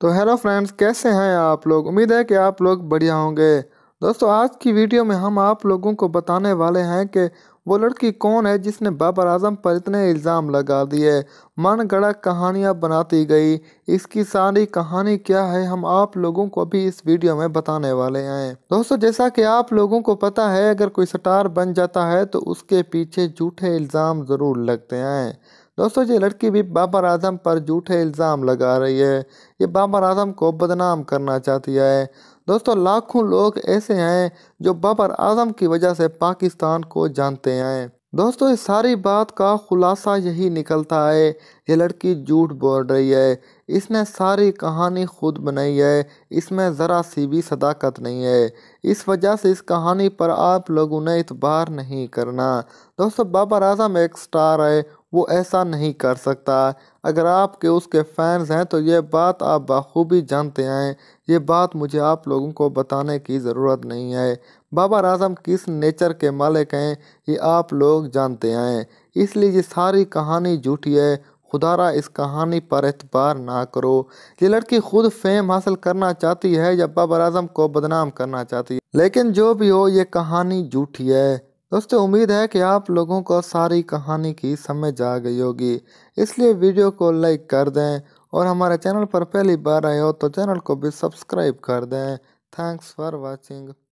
तो hello friends कैसे हैं आप लोग उम्मीद है कि आप लोग बढ़िया होंगे दोस्तों आज की वीडियो में हम आप लोगों को बताने वाले हैं कि वो लड़की कौन है जिसने बाबर आजम पर इतने इल्ज़ाम लगा दिए मन गढ़ा कहानियाँ बनाती गई इसकी सारी कहानी क्या है हम आप लोगों को भी इस वीडियो में बताने वाले हैं दोस्तों जैसा कि आप लोगों को पता है अगर कोई स्टार बन जाता है तो उसके पीछे झूठे इल्ज़ाम ज़रूर लगते हैं दोस्तों ये लड़की भी बाबर आजम पर झूठे इल्ज़ाम लगा रही है ये बाबर आजम को बदनाम करना चाहती है दोस्तों लाखों लोग ऐसे हैं जो बाबर आजम की वजह से पाकिस्तान को जानते हैं दोस्तों इस सारी बात का खुलासा यही निकलता है ये लड़की झूठ बोल रही है इसने सारी कहानी खुद बनाई है इसमें ज़रा सी भी सदाकत नहीं है इस वजह से इस कहानी पर आप लोगों ने इतबार नहीं करना दोस्तों बाबर आजम एक स्टार है वो ऐसा नहीं कर सकता अगर आपके उसके फैंस हैं तो ये बात आप बखूबी जानते हैं ये बात मुझे आप लोगों को बताने की ज़रूरत नहीं है बाबर आजम किस नेचर के मालिक हैं ये आप लोग जानते हैं इसलिए ये सारी कहानी झूठी है खुदारा इस कहानी पर एतबार ना करो ये लड़की खुद फेम हासिल करना चाहती है या बाबर आजम को बदनाम करना चाहती है लेकिन जो भी हो ये कहानी झूठी है दोस्तों उम्मीद है कि आप लोगों को सारी कहानी की समझ आ गई होगी इसलिए वीडियो को लाइक कर दें और हमारे चैनल पर पहली बार आए हो तो चैनल को भी सब्सक्राइब कर दें थैंक्स फॉर वॉचिंग